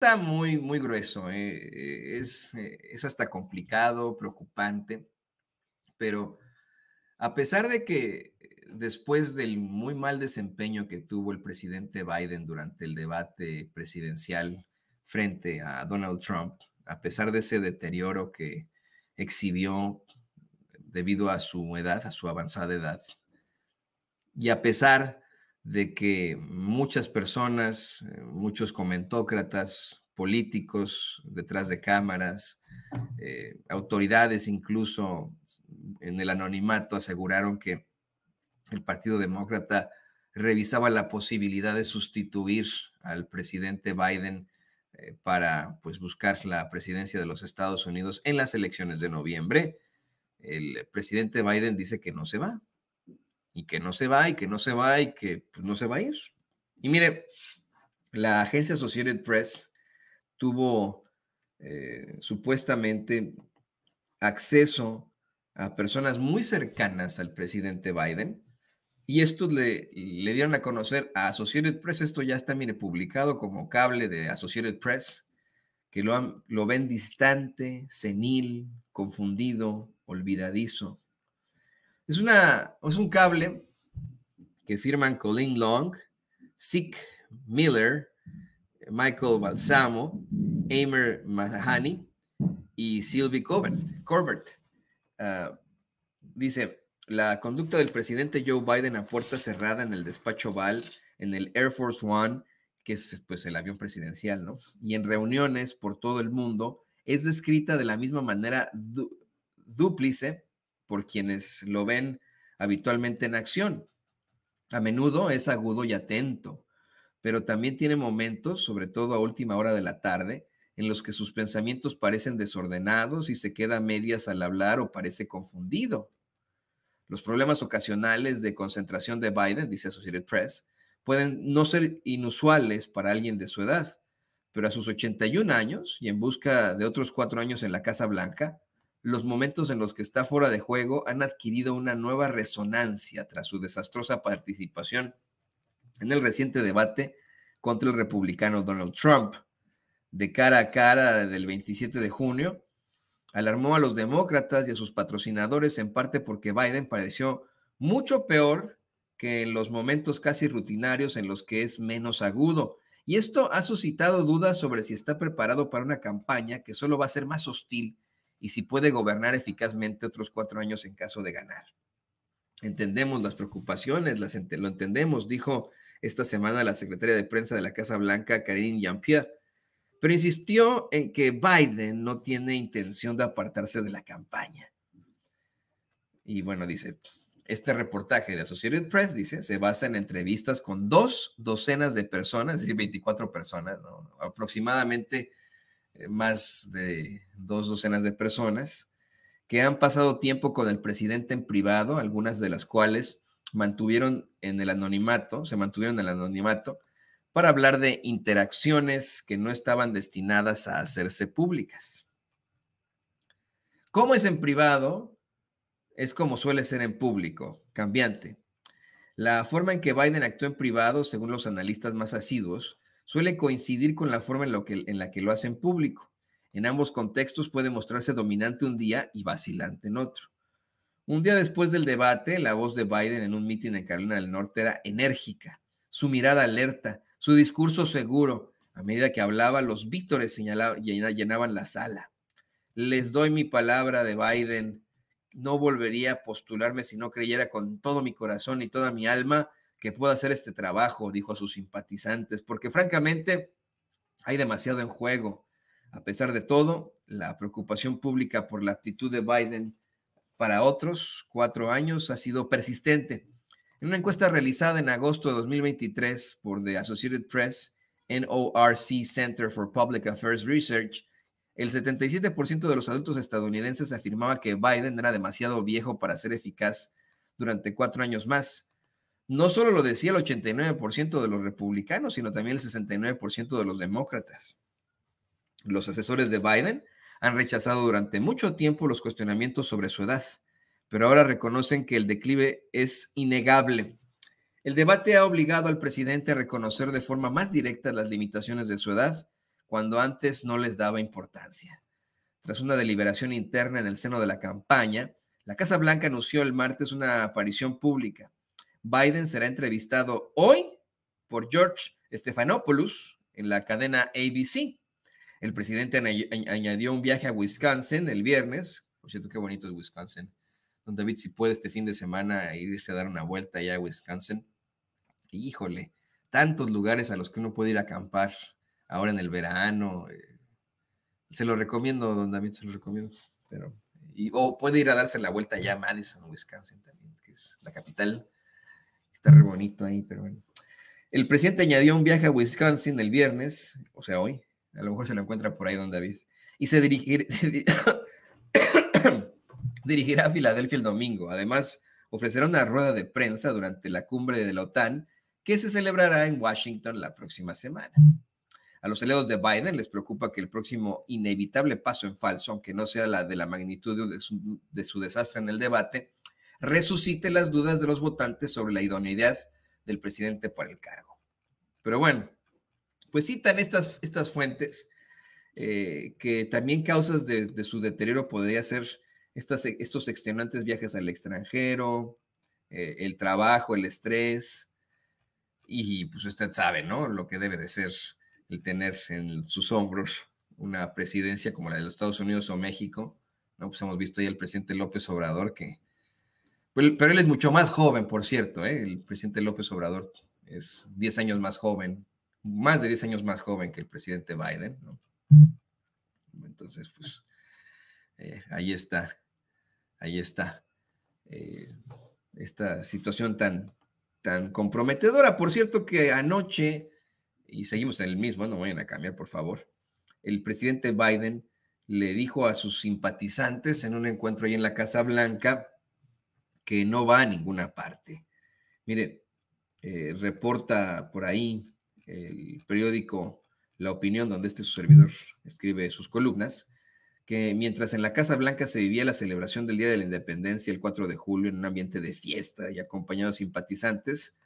está muy, muy grueso. Eh, eh, es, eh, es, hasta complicado, preocupante. Pero a pesar de que después del muy mal desempeño que tuvo el presidente Biden durante el debate presidencial frente a Donald Trump, a pesar de ese deterioro que exhibió debido a su edad, a su avanzada edad, y a pesar de que muchas personas, eh, muchos comentócratas, políticos detrás de cámaras, eh, autoridades incluso en el anonimato aseguraron que el Partido Demócrata revisaba la posibilidad de sustituir al presidente Biden eh, para pues, buscar la presidencia de los Estados Unidos en las elecciones de noviembre. El presidente Biden dice que no se va, y que no se va y que no se va y que pues, no se va a ir. Y mire, la agencia Associated Press tuvo eh, supuestamente acceso a personas muy cercanas al presidente Biden y esto le, le dieron a conocer a Associated Press, esto ya está, mire, publicado como cable de Associated Press, que lo, lo ven distante, senil, confundido, olvidadizo. Es, una, es un cable que firman Colleen Long, Sick Miller, Michael Balsamo, Amer Mahani y Sylvie Corbett. Ah, dice, la conducta del presidente Joe Biden a puerta cerrada en el despacho Val, en el Air Force One, que es pues el avión presidencial, ¿no? Y en reuniones por todo el mundo, es descrita de la misma manera dúplice por quienes lo ven habitualmente en acción. A menudo es agudo y atento, pero también tiene momentos, sobre todo a última hora de la tarde, en los que sus pensamientos parecen desordenados y se queda a medias al hablar o parece confundido. Los problemas ocasionales de concentración de Biden, dice Associated Press, pueden no ser inusuales para alguien de su edad, pero a sus 81 años y en busca de otros cuatro años en la Casa Blanca, los momentos en los que está fuera de juego han adquirido una nueva resonancia tras su desastrosa participación en el reciente debate contra el republicano Donald Trump. De cara a cara del 27 de junio, alarmó a los demócratas y a sus patrocinadores en parte porque Biden pareció mucho peor que en los momentos casi rutinarios en los que es menos agudo. Y esto ha suscitado dudas sobre si está preparado para una campaña que solo va a ser más hostil y si puede gobernar eficazmente otros cuatro años en caso de ganar. Entendemos las preocupaciones, las lo entendemos, dijo esta semana la secretaria de prensa de la Casa Blanca, Karine Jean-Pierre, pero insistió en que Biden no tiene intención de apartarse de la campaña. Y bueno, dice, este reportaje de Associated Press, dice, se basa en entrevistas con dos docenas de personas, es decir, 24 personas, aproximadamente eh, más de dos docenas de personas que han pasado tiempo con el presidente en privado, algunas de las cuales mantuvieron en el anonimato, se mantuvieron en el anonimato, para hablar de interacciones que no estaban destinadas a hacerse públicas. ¿Cómo es en privado, es como suele ser en público, cambiante. La forma en que Biden actuó en privado, según los analistas más asiduos, suele coincidir con la forma en, la que lo hacen público. En ambos contextos puede mostrarse dominante un día y vacilante en otro. Un día después del debate, la voz de Biden en un mitin en Carolina del Norte era enérgica, su mirada alerta, su discurso seguro. A medida que hablaba, los vítores llenaban la sala. Les doy mi palabra de Biden. No volvería a postularme si no creyera con todo mi corazón y toda mi alma que pueda hacer este trabajo, dijo a sus simpatizantes, porque francamente hay demasiado en juego. A pesar de todo, la preocupación pública por la actitud de Biden para otros cuatro años ha sido persistente. En una encuesta realizada en agosto de 2023 por The Associated Press, NORC Center for Public Affairs Research, el 77% de los adultos estadounidenses afirmaba que Biden era demasiado viejo para ser eficaz durante cuatro años más no solo lo decía el 89% de los republicanos, sino también el 69% de los demócratas. Los asesores de Biden han rechazado durante mucho tiempo los cuestionamientos sobre su edad, pero ahora reconocen que el declive es innegable. El debate ha obligado al presidente a reconocer de forma más directa las limitaciones de su edad, cuando antes no les daba importancia. Tras una deliberación interna en el seno de la campaña, la Casa Blanca anunció el martes una aparición pública Biden será entrevistado hoy por George Stephanopoulos en la cadena ABC. El presidente añadió un viaje a Wisconsin el viernes. Por cierto, qué bonito es Wisconsin. Don David, si puede este fin de semana irse a dar una vuelta allá a Wisconsin. Híjole, tantos lugares a los que uno puede ir a acampar ahora en el verano. Eh. Se lo recomiendo, don David, se lo recomiendo. Pero, o puede ir a darse la vuelta allá a Madison, Wisconsin también, que es la capital Está re bonito ahí, pero bueno. El presidente añadió un viaje a Wisconsin el viernes, o sea, hoy. A lo mejor se lo encuentra por ahí don David. Y se dirigirá a Filadelfia el domingo. Además, ofrecerá una rueda de prensa durante la cumbre de la OTAN que se celebrará en Washington la próxima semana. A los aliados de Biden les preocupa que el próximo inevitable paso en falso, aunque no sea la de la magnitud de su desastre en el debate, resucite las dudas de los votantes sobre la idoneidad del presidente para el cargo. Pero bueno, pues citan estas, estas fuentes eh, que también causas de, su deterioro podría ser estas, estos extenuantes viajes al extranjero, eh, el trabajo, el estrés, y pues usted sabe, ¿no? Lo que debe de ser el tener en sus hombros una presidencia como la de los Estados Unidos o México, ¿no? Pues hemos visto ya al presidente López Obrador que pero él es mucho más joven, por cierto, ¿eh? el presidente López Obrador es 10 años más joven, más de 10 años más joven que el presidente Biden, Entonces, pues, eh, ahí está, ahí está eh, esta situación tan, tan comprometedora. Por cierto que anoche, y seguimos en el mismo, no vayan a cambiar, por favor, el presidente Biden le dijo a sus simpatizantes en un encuentro ahí en la Casa Blanca, que no va a ninguna parte. Mire, eh, reporta por ahí el periódico La Opinión, donde este su servidor escribe sus columnas, que mientras en la Casa Blanca se vivía la celebración del Día de la Independencia el 4 de julio en un ambiente de fiesta y acompañados de simpatizantes,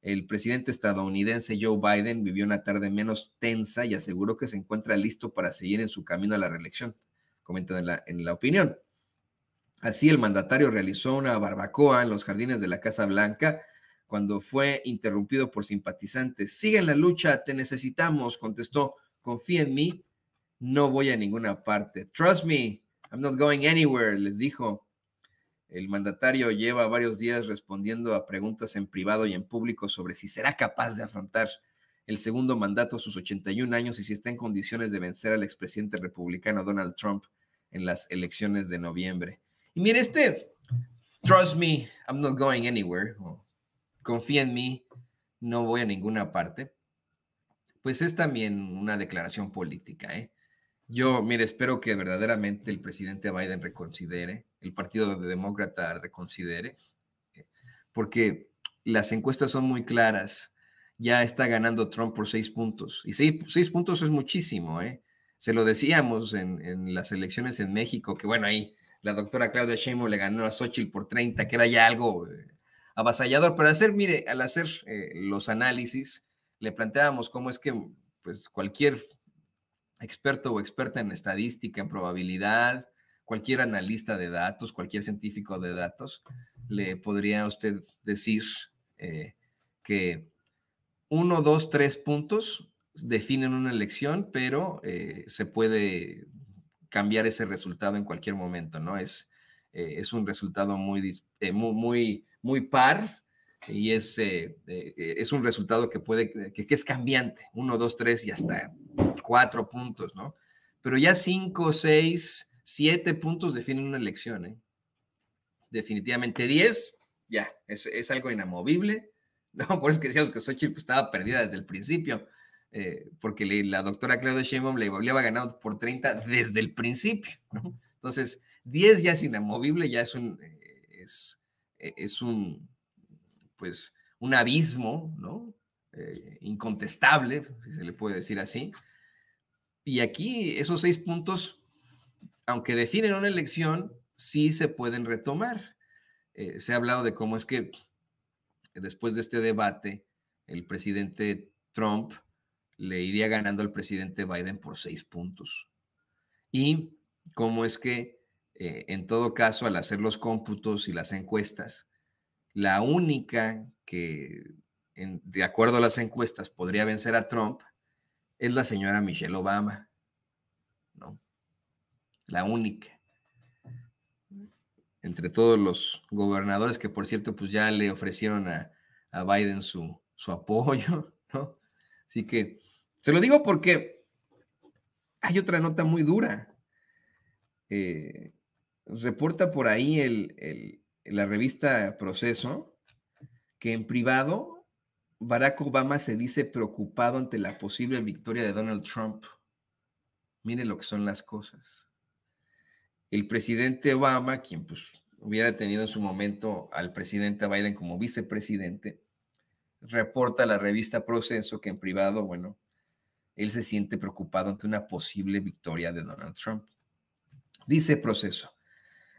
el presidente estadounidense Joe Biden vivió una tarde menos tensa y aseguró que se encuentra listo para seguir en su camino a la reelección, comentan en la, en la opinión. Así el mandatario realizó una barbacoa en los jardines de la Casa Blanca cuando fue interrumpido por simpatizantes. Sigue en la lucha, te necesitamos, contestó. Confía en mí, no voy a ninguna parte. Trust me, I'm not going anywhere, les dijo. El mandatario lleva varios días respondiendo a preguntas en privado y en público sobre si será capaz de afrontar el segundo mandato a sus 81 años y si está en condiciones de vencer al expresidente republicano Donald Trump en las elecciones de noviembre. Y mire, este, trust me, I'm not going anywhere, confía en mí, no voy a ninguna parte, pues es también una declaración política. ¿eh? Yo, mire, espero que verdaderamente el presidente Biden reconsidere, el Partido Demócrata reconsidere, eh, porque las encuestas son muy claras. Ya está ganando Trump por seis puntos. Y seis, puntos es muchísimo, ¿eh? Se lo decíamos en, en las elecciones en México, que bueno, ahí la doctora Claudia Sheinbaum le ganó a Xochitl por 30, que era ya algo eh, avasallador. Pero hacer, mire, al hacer eh, los análisis, le planteábamos cómo es que pues, cualquier experto o experta en estadística, en probabilidad, cualquier analista de datos, cualquier científico de datos, le podría usted decir eh, que uno, dos, tres puntos definen una elección, pero se puede cambiar ese resultado en cualquier momento, ¿no? Es, eh, es un resultado muy, eh, muy, muy, par y es, eh, es un resultado que puede, que, es cambiante, uno, dos, tres y hasta cuatro puntos, ¿no? Pero ya cinco, seis, siete puntos definen una elección, ¿eh? Definitivamente diez, ya, es, algo inamovible, ¿no? Por eso que decíamos que Xochitl pues, estaba perdida desde el principio, eh, porque la doctora Claudia Sheinbaum le, había ganado por 30 desde el principio, Entonces, 10 ya es inamovible, ya es un, eh, eh, es, un, pues, un abismo, ¿no? incontestable, si se le puede decir así. Y aquí esos seis puntos, aunque definen una elección, sí se pueden retomar. se ha hablado de cómo es que después de este debate, el presidente Trump le iría ganando al presidente Biden por seis puntos. Y cómo es que, eh, en todo caso, al hacer los cómputos y las encuestas, la única que, de acuerdo a las encuestas, podría vencer a Trump es la señora Michelle Obama. ¿no? La única. Entre todos los gobernadores que, por cierto, pues ya le ofrecieron a, Biden su, su apoyo, ¿no? Así que se lo digo porque hay otra nota muy dura. Eh, reporta por ahí la revista Proceso que en privado Barack Obama se dice preocupado ante la posible victoria de Donald Trump. Miren lo que son las cosas. El presidente Obama, quien pues hubiera tenido en su momento al presidente Biden como vicepresidente, reporta la revista Proceso que en privado, bueno, él se siente preocupado ante una posible victoria de Donald Trump. Dice proceso.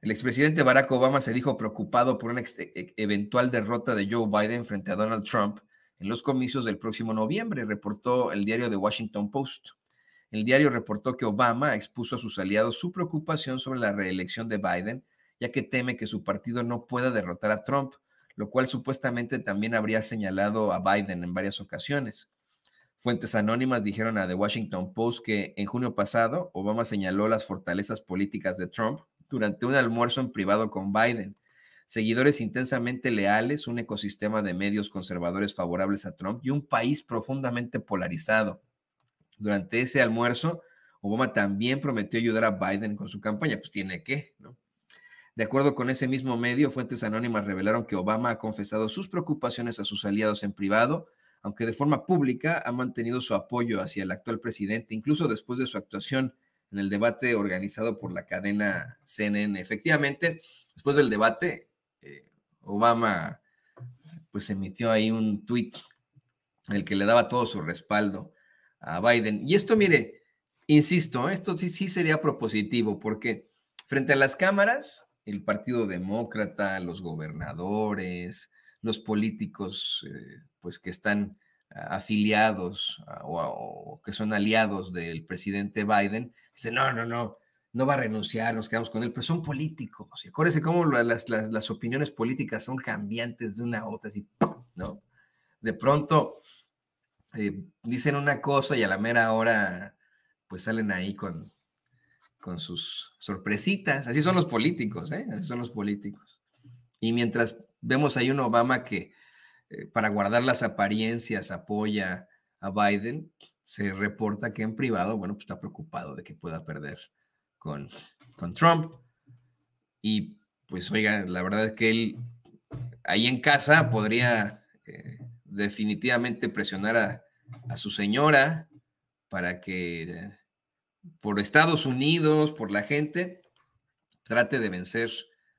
El expresidente Barack Obama se dijo preocupado por una e-, eventual derrota de Joe Biden frente a Donald Trump en los comicios del próximo noviembre, reportó el diario The Washington Post. El diario reportó que Obama expuso a sus aliados su preocupación sobre la reelección de Biden, ya que teme que su partido no pueda derrotar a Trump, lo cual supuestamente también habría señalado a Biden en varias ocasiones. Fuentes anónimas dijeron a The Washington Post que en junio pasado Obama señaló las fortalezas políticas de Trump durante un almuerzo en privado con Biden. Seguidores intensamente leales, un ecosistema de medios conservadores favorables a Trump y un país profundamente polarizado. Durante ese almuerzo, Obama también prometió ayudar a Biden con su campaña. Pues tiene que, ¿no? De acuerdo con ese mismo medio, fuentes anónimas revelaron que Obama ha confesado sus preocupaciones a sus aliados en privado aunque de forma pública ha mantenido su apoyo hacia el actual presidente, incluso después de su actuación en el debate organizado por la cadena CNN. Efectivamente, después del debate, eh, Obama pues emitió ahí un tuit en el que le daba todo su respaldo a Biden. Y esto, mire, insisto, ¿eh? esto sí sería propositivo, porque frente a las cámaras, el Partido Demócrata, los gobernadores, los políticos eh, pues que están afiliados o, que son aliados del presidente Biden, dicen, no, no, no, no va a renunciar, nos quedamos con él, pero son políticos. Y acuérdense cómo las, opiniones políticas son cambiantes de una a otra, así, ¿no? De pronto eh, dicen una cosa y a la mera hora pues salen ahí con, con sus sorpresitas. Así son los políticos, ¿eh? Así son los políticos. Y mientras Vemos ahí un Obama que, eh, para guardar las apariencias, apoya a Biden. Se reporta que en privado, bueno, pues está preocupado de que pueda perder con, con Trump. Y pues, oiga, la verdad es que él ahí en casa podría eh, definitivamente presionar a, su señora para que eh, por Estados Unidos, por la gente, trate de vencer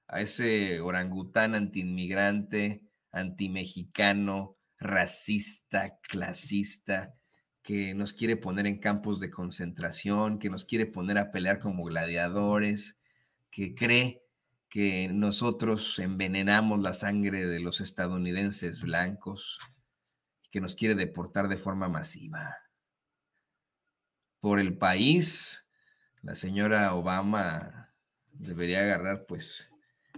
a ese orangután antiinmigrante, antimexicano, racista, clasista, que nos quiere poner en campos de concentración, que nos quiere poner a pelear como gladiadores, que cree que nosotros envenenamos la sangre de los estadounidenses blancos, que nos quiere deportar de forma masiva. Por el país, la señora Obama debería agarrar pues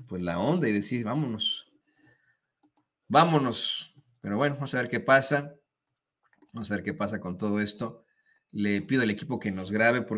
pues la onda y decir, vámonos, vámonos. Pero bueno, vamos a ver qué pasa. Vamos a ver qué pasa con todo esto. Le pido al equipo que nos grabe porque...